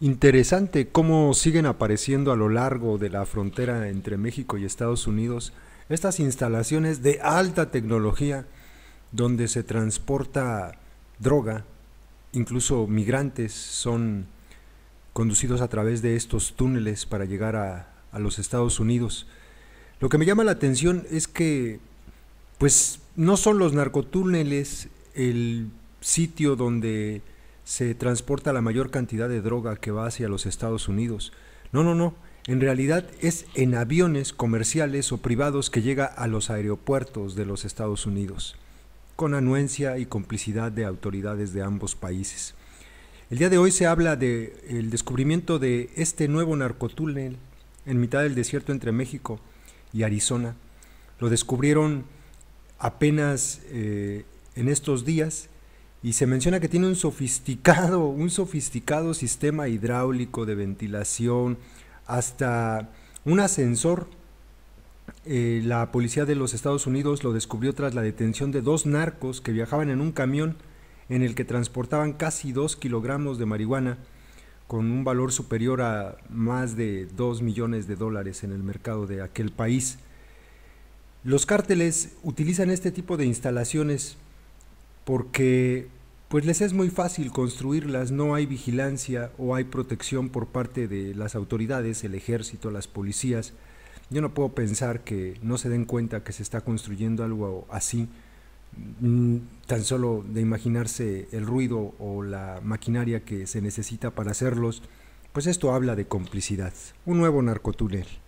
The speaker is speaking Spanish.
Interesante cómo siguen apareciendo a lo largo de la frontera entre México y Estados Unidos estas instalaciones de alta tecnología donde se transporta droga, incluso migrantes son conducidos a través de estos túneles para llegar a, a los Estados Unidos. Lo que me llama la atención es que pues no son los narcotúneles el sitio donde se transporta la mayor cantidad de droga que va hacia los Estados Unidos. No, no, no. En realidad es en aviones comerciales o privados que llega a los aeropuertos de los Estados Unidos, con anuencia y complicidad de autoridades de ambos países. El día de hoy se habla del el descubrimiento de este nuevo narcotúnel en mitad del desierto entre México y Arizona. Lo descubrieron apenas eh, en estos días y se menciona que tiene un sofisticado, un sofisticado sistema hidráulico de ventilación, hasta un ascensor. Eh, la policía de los Estados Unidos lo descubrió tras la detención de dos narcos que viajaban en un camión en el que transportaban casi dos kilogramos de marihuana con un valor superior a más de 2 millones de dólares en el mercado de aquel país. Los cárteles utilizan este tipo de instalaciones porque pues les es muy fácil construirlas, no hay vigilancia o hay protección por parte de las autoridades, el ejército, las policías. Yo no puedo pensar que no se den cuenta que se está construyendo algo así, mm, tan solo de imaginarse el ruido o la maquinaria que se necesita para hacerlos, pues esto habla de complicidad, un nuevo narcotúnel.